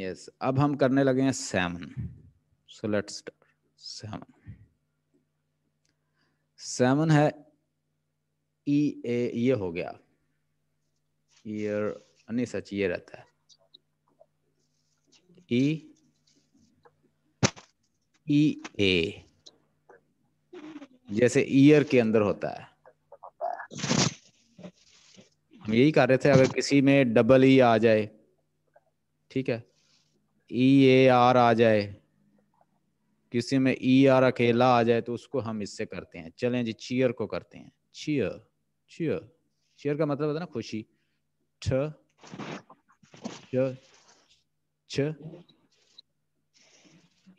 yes yes, अब हम करने लगे हैं seven so let's seven seven है ई e ए ये हो गया ईयर नहीं सच ये रहता है ई ई ए जैसे ईयर के अंदर होता है हम यही कर रहे थे अगर किसी में डबल ई e आ जाए ठीक है ई ए आर आ जाए किसी में ई आर अकेला आ जाए तो उसको हम इससे करते हैं चलें जी चीयर को करते हैं चीयर चीयर चीयर का मतलब होता ना खुशी ठ छ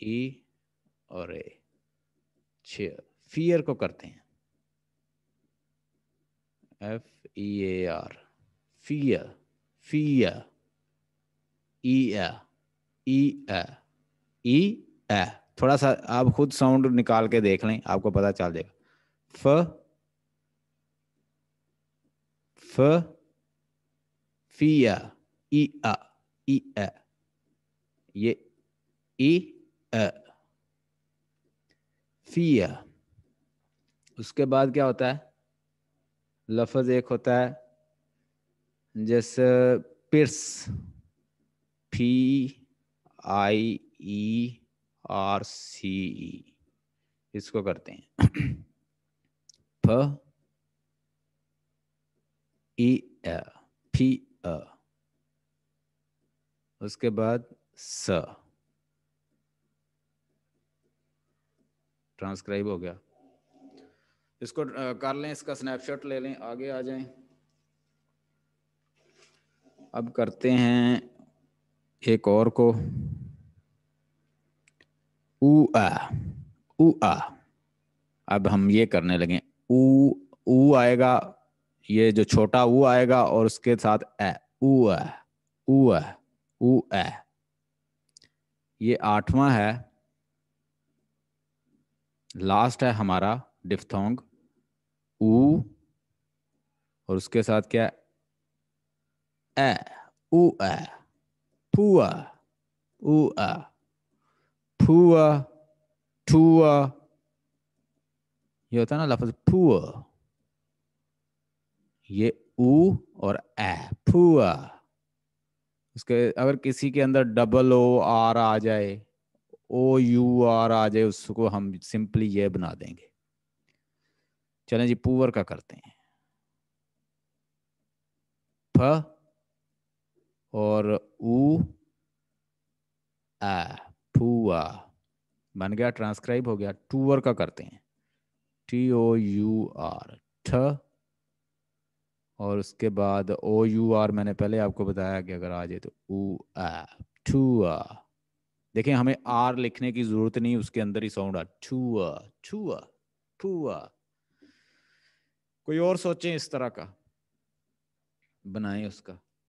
ई और ए चीयर फियर को करते हैं f e a r fear fear e r e a e a थोड़ा सा आप खुद साउंड निकाल के देख लें आपको पता चल जाएगा फ फ फिया ई आ ई ए ये ई अ फिया उसके बाद क्या होता है लफज एक होता है जैसे पिर्स फी आई ई आर सी ई इसको करते हैं फ ई ए फी अ उसके बाद स ट्रांसक्राइब हो गया इसको कर लें इसका स्नैपशॉट ले लें आगे आ जाएं अब करते हैं एक और को ऊ आ ऊ आ अब हम ये करने लगे ऊ ऊ आएगा ये जो छोटा ऊ आएगा और उसके साथ ए ऊ आ ऊ आ ऊ आ ये आठवां है लास्ट है हमारा डिफ्थोंग ऊ और उसके साथ क्या ए ऊ ए ऊ आ poor टुअ ये होता है ना लफज पुअ ये ऊ और ए पुआ उसके अगर किसी के अंदर डबल ओ आर आ जाए ओ यू आर आ जाए उसको हम सिंपली ये बना देंगे चलें जी पुअर का करते हैं फ और उ टूआ बन गया ट्रांसक्राइब हो गया टूअर का करते हैं टी ओ यू आर ठ और उसके बाद ओ यू आर मैंने पहले आपको बताया कि अगर आ जाए तो ऊ आ ठुआ देखें हमें आर लिखने की जरूरत नहीं उसके अंदर ही साउंड आ ठुआ ठुआ ठुआ कोई और सोचें इस तरह का बनाएं उसका